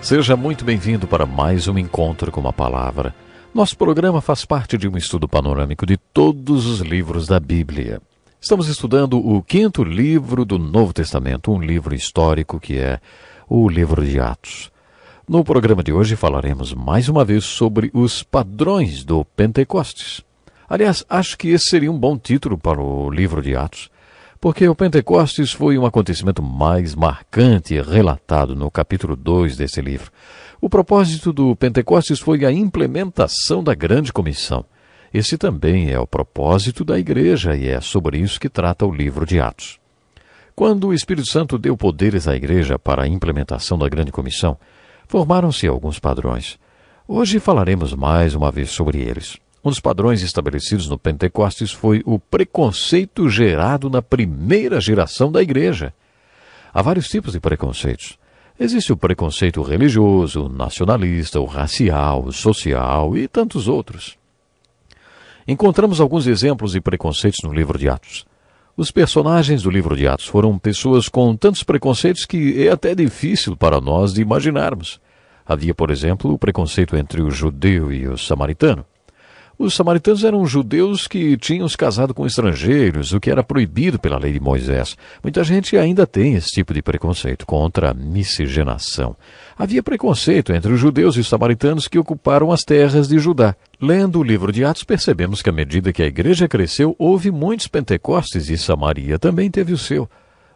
Seja muito bem-vindo para mais um encontro com a palavra. Nosso programa faz parte de um estudo panorâmico de todos os livros da Bíblia. Estamos estudando o quinto livro do Novo Testamento, um livro histórico que é o livro de Atos. No programa de hoje falaremos mais uma vez sobre os padrões do Pentecostes. Aliás, acho que esse seria um bom título para o livro de Atos porque o Pentecostes foi um acontecimento mais marcante relatado no capítulo 2 desse livro. O propósito do Pentecostes foi a implementação da Grande Comissão. Esse também é o propósito da igreja e é sobre isso que trata o livro de Atos. Quando o Espírito Santo deu poderes à igreja para a implementação da Grande Comissão, formaram-se alguns padrões. Hoje falaremos mais uma vez sobre eles. Um dos padrões estabelecidos no Pentecostes foi o preconceito gerado na primeira geração da igreja. Há vários tipos de preconceitos. Existe o preconceito religioso, o nacionalista, o racial, o social e tantos outros. Encontramos alguns exemplos de preconceitos no livro de Atos. Os personagens do livro de Atos foram pessoas com tantos preconceitos que é até difícil para nós de imaginarmos. Havia, por exemplo, o preconceito entre o judeu e o samaritano. Os samaritanos eram judeus que tinham se casado com estrangeiros, o que era proibido pela lei de Moisés. Muita gente ainda tem esse tipo de preconceito contra a miscigenação. Havia preconceito entre os judeus e os samaritanos que ocuparam as terras de Judá. Lendo o livro de Atos, percebemos que à medida que a igreja cresceu, houve muitos pentecostes e Samaria também teve o seu.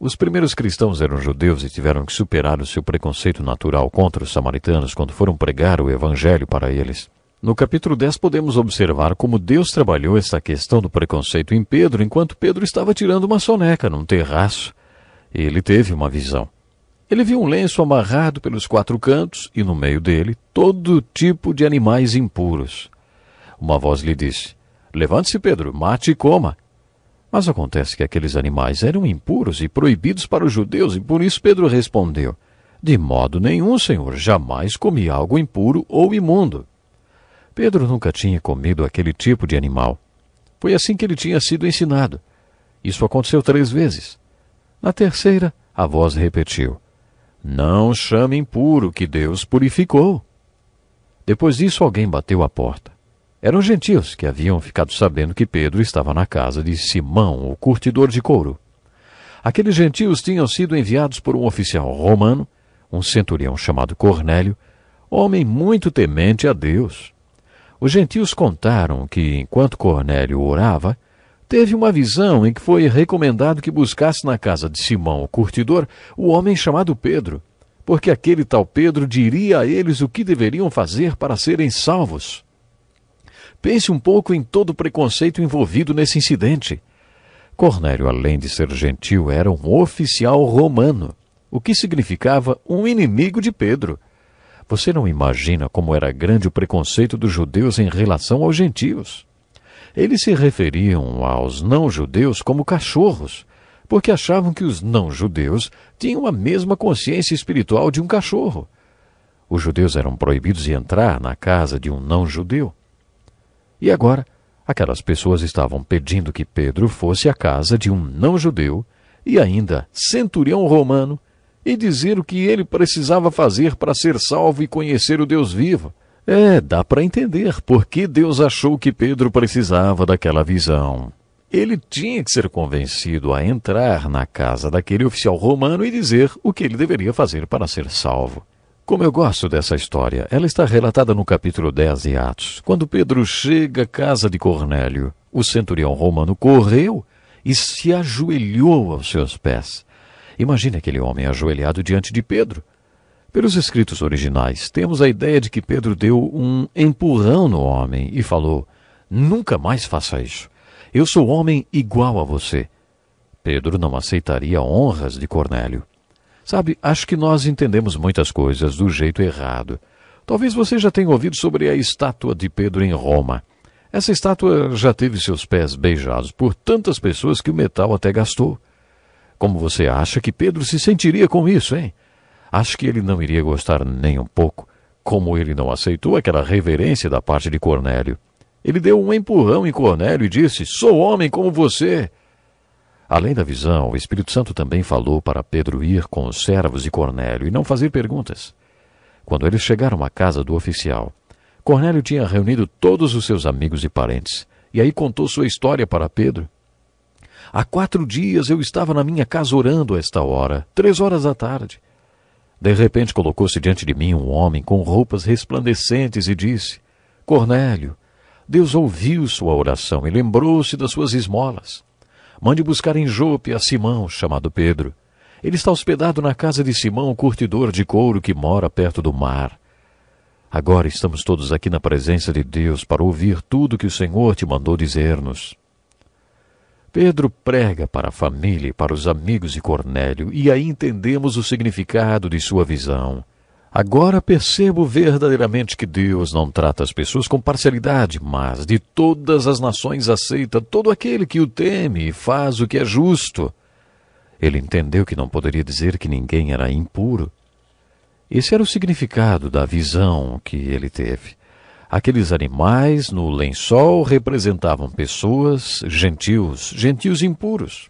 Os primeiros cristãos eram judeus e tiveram que superar o seu preconceito natural contra os samaritanos quando foram pregar o evangelho para eles. No capítulo 10, podemos observar como Deus trabalhou essa questão do preconceito em Pedro enquanto Pedro estava tirando uma soneca num terraço. Ele teve uma visão. Ele viu um lenço amarrado pelos quatro cantos e, no meio dele, todo tipo de animais impuros. Uma voz lhe disse: Levante-se, Pedro, mate e coma. Mas acontece que aqueles animais eram impuros e proibidos para os judeus, e por isso Pedro respondeu: De modo nenhum, Senhor, jamais comi algo impuro ou imundo. Pedro nunca tinha comido aquele tipo de animal. Foi assim que ele tinha sido ensinado. Isso aconteceu três vezes. Na terceira, a voz repetiu: Não chame impuro que Deus purificou. Depois disso, alguém bateu à porta. Eram gentios que haviam ficado sabendo que Pedro estava na casa de Simão, o curtidor de couro. Aqueles gentios tinham sido enviados por um oficial romano, um centurião chamado Cornélio, homem muito temente a Deus. Os gentios contaram que, enquanto Cornélio orava, teve uma visão em que foi recomendado que buscasse na casa de Simão, o curtidor, o homem chamado Pedro, porque aquele tal Pedro diria a eles o que deveriam fazer para serem salvos. Pense um pouco em todo o preconceito envolvido nesse incidente. Cornélio, além de ser gentil, era um oficial romano, o que significava um inimigo de Pedro. Você não imagina como era grande o preconceito dos judeus em relação aos gentios. Eles se referiam aos não-judeus como cachorros, porque achavam que os não-judeus tinham a mesma consciência espiritual de um cachorro. Os judeus eram proibidos de entrar na casa de um não-judeu. E agora, aquelas pessoas estavam pedindo que Pedro fosse à casa de um não-judeu e ainda centurião romano e dizer o que ele precisava fazer para ser salvo e conhecer o Deus vivo. É, dá para entender por que Deus achou que Pedro precisava daquela visão. Ele tinha que ser convencido a entrar na casa daquele oficial romano e dizer o que ele deveria fazer para ser salvo. Como eu gosto dessa história, ela está relatada no capítulo 10 de Atos. Quando Pedro chega à casa de Cornélio, o centurião romano correu e se ajoelhou aos seus pés. Imagine aquele homem ajoelhado diante de Pedro. Pelos escritos originais, temos a ideia de que Pedro deu um empurrão no homem e falou: Nunca mais faça isso. Eu sou homem igual a você. Pedro não aceitaria honras de Cornélio. Sabe, acho que nós entendemos muitas coisas do jeito errado. Talvez você já tenha ouvido sobre a estátua de Pedro em Roma. Essa estátua já teve seus pés beijados por tantas pessoas que o metal até gastou. Como você acha que Pedro se sentiria com isso, hein? Acho que ele não iria gostar nem um pouco, como ele não aceitou aquela reverência da parte de Cornélio. Ele deu um empurrão em Cornélio e disse: Sou homem como você. Além da visão, o Espírito Santo também falou para Pedro ir com os servos de Cornélio e não fazer perguntas. Quando eles chegaram à casa do oficial, Cornélio tinha reunido todos os seus amigos e parentes, e aí contou sua história para Pedro. Há quatro dias eu estava na minha casa orando a esta hora, três horas da tarde. De repente colocou-se diante de mim um homem com roupas resplandecentes e disse: Cornélio, Deus ouviu sua oração e lembrou-se das suas esmolas. Mande buscar em Jope a Simão, chamado Pedro. Ele está hospedado na casa de Simão, o curtidor de couro que mora perto do mar. Agora estamos todos aqui na presença de Deus para ouvir tudo que o Senhor te mandou dizer-nos. Pedro prega para a família e para os amigos de Cornélio, e aí entendemos o significado de sua visão. Agora percebo verdadeiramente que Deus não trata as pessoas com parcialidade, mas de todas as nações aceita todo aquele que o teme e faz o que é justo. Ele entendeu que não poderia dizer que ninguém era impuro. Esse era o significado da visão que ele teve. Aqueles animais no lençol representavam pessoas, gentios, gentios impuros.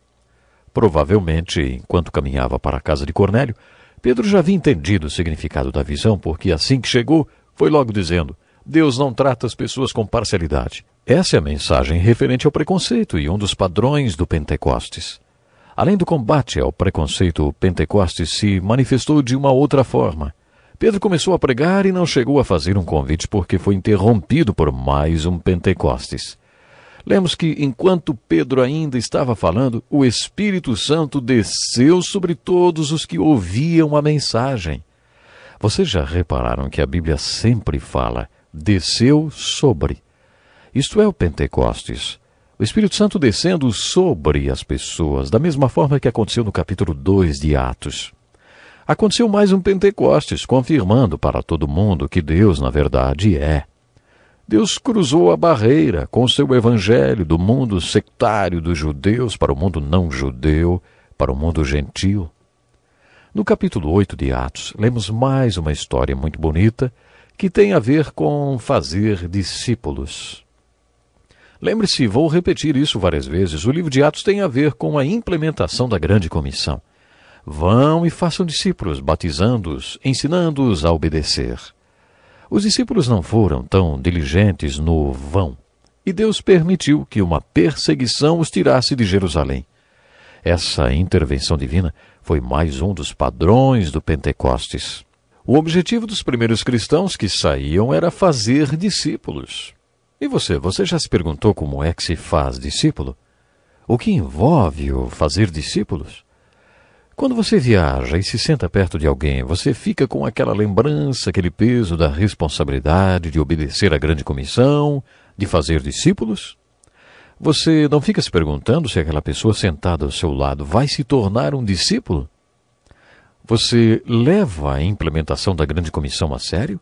Provavelmente, enquanto caminhava para a casa de Cornélio, Pedro já havia entendido o significado da visão, porque assim que chegou, foi logo dizendo: Deus não trata as pessoas com parcialidade. Essa é a mensagem referente ao preconceito e um dos padrões do Pentecostes. Além do combate ao preconceito, o Pentecostes se manifestou de uma outra forma. Pedro começou a pregar e não chegou a fazer um convite porque foi interrompido por mais um Pentecostes. Lemos que, enquanto Pedro ainda estava falando, o Espírito Santo desceu sobre todos os que ouviam a mensagem. Vocês já repararam que a Bíblia sempre fala desceu sobre. Isto é o Pentecostes. O Espírito Santo descendo sobre as pessoas, da mesma forma que aconteceu no capítulo 2 de Atos. Aconteceu mais um Pentecostes, confirmando para todo mundo que Deus, na verdade, é. Deus cruzou a barreira com o seu evangelho do mundo sectário dos judeus para o mundo não judeu, para o mundo gentil. No capítulo 8 de Atos, lemos mais uma história muito bonita que tem a ver com fazer discípulos. Lembre-se, vou repetir isso várias vezes, o livro de Atos tem a ver com a implementação da grande comissão. Vão e façam discípulos, batizando-os, ensinando-os a obedecer. Os discípulos não foram tão diligentes no vão, e Deus permitiu que uma perseguição os tirasse de Jerusalém. Essa intervenção divina foi mais um dos padrões do Pentecostes. O objetivo dos primeiros cristãos que saíam era fazer discípulos. E você, você já se perguntou como é que se faz discípulo? O que envolve o fazer discípulos? Quando você viaja e se senta perto de alguém, você fica com aquela lembrança, aquele peso da responsabilidade de obedecer à grande comissão, de fazer discípulos? Você não fica se perguntando se aquela pessoa sentada ao seu lado vai se tornar um discípulo? Você leva a implementação da grande comissão a sério?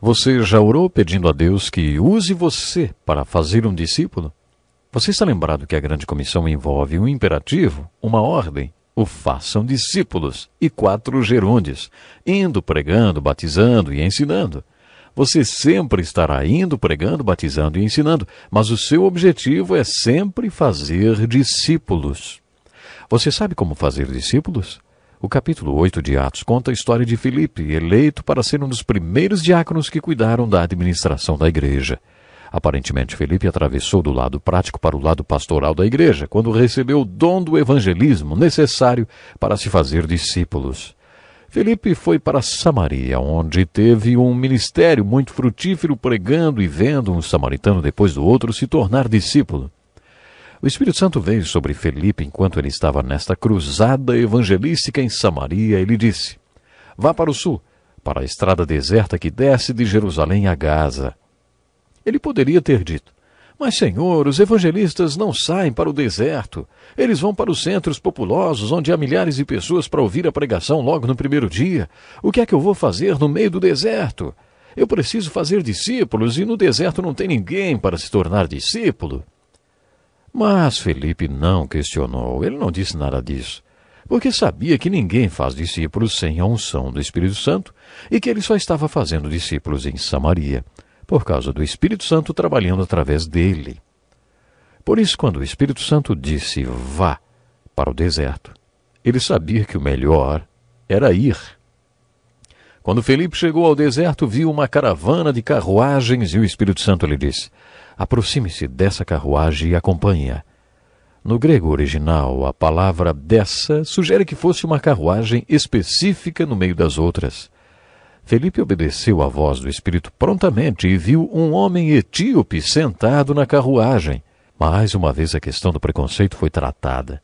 Você já orou pedindo a Deus que use você para fazer um discípulo? Você está lembrado que a grande comissão envolve um imperativo, uma ordem? o façam discípulos, e quatro gerundes, indo pregando, batizando e ensinando. Você sempre estará indo pregando, batizando e ensinando, mas o seu objetivo é sempre fazer discípulos. Você sabe como fazer discípulos? O capítulo 8 de Atos conta a história de Filipe, eleito para ser um dos primeiros diáconos que cuidaram da administração da igreja. Aparentemente, Felipe atravessou do lado prático para o lado pastoral da igreja, quando recebeu o dom do evangelismo necessário para se fazer discípulos. Felipe foi para Samaria, onde teve um ministério muito frutífero, pregando e vendo um samaritano depois do outro se tornar discípulo. O Espírito Santo veio sobre Felipe enquanto ele estava nesta cruzada evangelística em Samaria e lhe disse: Vá para o sul, para a estrada deserta que desce de Jerusalém a Gaza. Ele poderia ter dito: Mas, senhor, os evangelistas não saem para o deserto. Eles vão para os centros populosos, onde há milhares de pessoas para ouvir a pregação logo no primeiro dia. O que é que eu vou fazer no meio do deserto? Eu preciso fazer discípulos e no deserto não tem ninguém para se tornar discípulo. Mas Felipe não questionou, ele não disse nada disso, porque sabia que ninguém faz discípulos sem a unção do Espírito Santo e que ele só estava fazendo discípulos em Samaria por causa do Espírito Santo trabalhando através dele. Por isso, quando o Espírito Santo disse vá para o deserto, ele sabia que o melhor era ir. Quando Felipe chegou ao deserto, viu uma caravana de carruagens e o Espírito Santo lhe disse: Aproxime-se dessa carruagem e acompanhe-a. No grego original, a palavra dessa sugere que fosse uma carruagem específica no meio das outras. Felipe obedeceu à voz do espírito prontamente e viu um homem etíope sentado na carruagem. Mais uma vez a questão do preconceito foi tratada.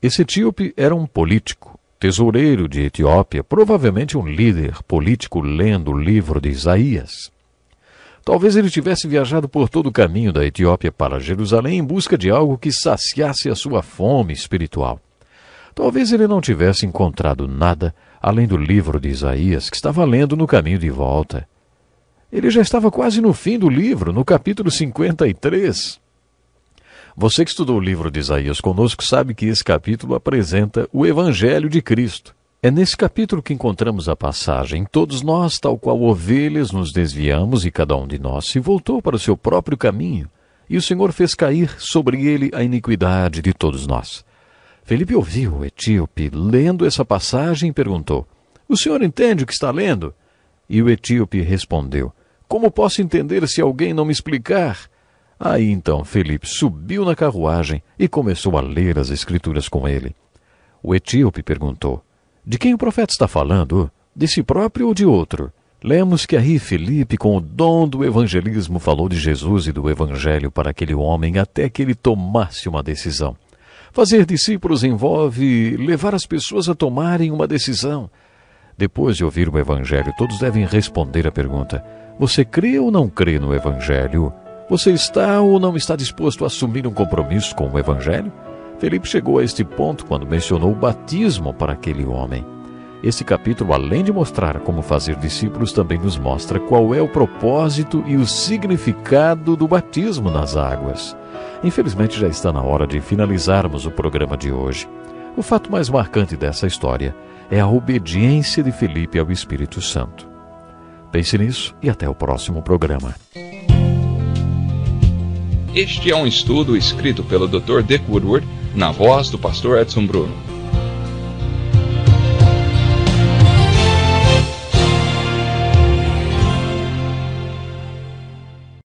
Esse etíope era um político, tesoureiro de Etiópia, provavelmente um líder político lendo o livro de Isaías. Talvez ele tivesse viajado por todo o caminho da Etiópia para Jerusalém em busca de algo que saciasse a sua fome espiritual. Talvez ele não tivesse encontrado nada além do livro de Isaías, que estava lendo no caminho de volta. Ele já estava quase no fim do livro, no capítulo 53. Você que estudou o livro de Isaías conosco sabe que esse capítulo apresenta o Evangelho de Cristo. É nesse capítulo que encontramos a passagem: Todos nós, tal qual ovelhas, nos desviamos e cada um de nós se voltou para o seu próprio caminho, e o Senhor fez cair sobre ele a iniquidade de todos nós. Felipe ouviu o etíope lendo essa passagem e perguntou: O senhor entende o que está lendo? E o etíope respondeu: Como posso entender se alguém não me explicar? Aí então Felipe subiu na carruagem e começou a ler as escrituras com ele. O etíope perguntou: De quem o profeta está falando? De si próprio ou de outro? Lemos que aí Felipe, com o dom do evangelismo, falou de Jesus e do evangelho para aquele homem até que ele tomasse uma decisão. Fazer discípulos envolve levar as pessoas a tomarem uma decisão. Depois de ouvir o Evangelho, todos devem responder à pergunta: Você crê ou não crê no Evangelho? Você está ou não está disposto a assumir um compromisso com o Evangelho? Felipe chegou a este ponto quando mencionou o batismo para aquele homem. Este capítulo, além de mostrar como fazer discípulos, também nos mostra qual é o propósito e o significado do batismo nas águas. Infelizmente já está na hora de finalizarmos o programa de hoje. O fato mais marcante dessa história é a obediência de Felipe ao Espírito Santo. Pense nisso e até o próximo programa. Este é um estudo escrito pelo Dr. Dick Woodward, na voz do pastor Edson Bruno.